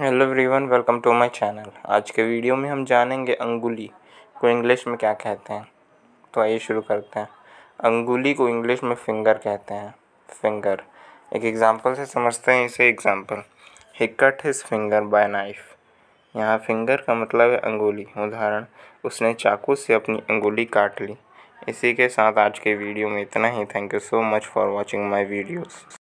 hello everyone welcome to my channel आज के video में हम जानेंगे अंगुली को इंग्लिश में क्या कहते हैं तो आइए शुरू करते हैं अंगुली को इंग्लिश में फिंगर कहते हैं फिंगर एक एग्जांपल से समझते हैं इसे example he cut his finger by knife यहाँ फिंगर का मतलब है अंगुली उदाहरण उसने चाकू से अपनी अंगुली काट ली इसी के साथ आज के वीडियो में इतना ही thank you so much for watching my videos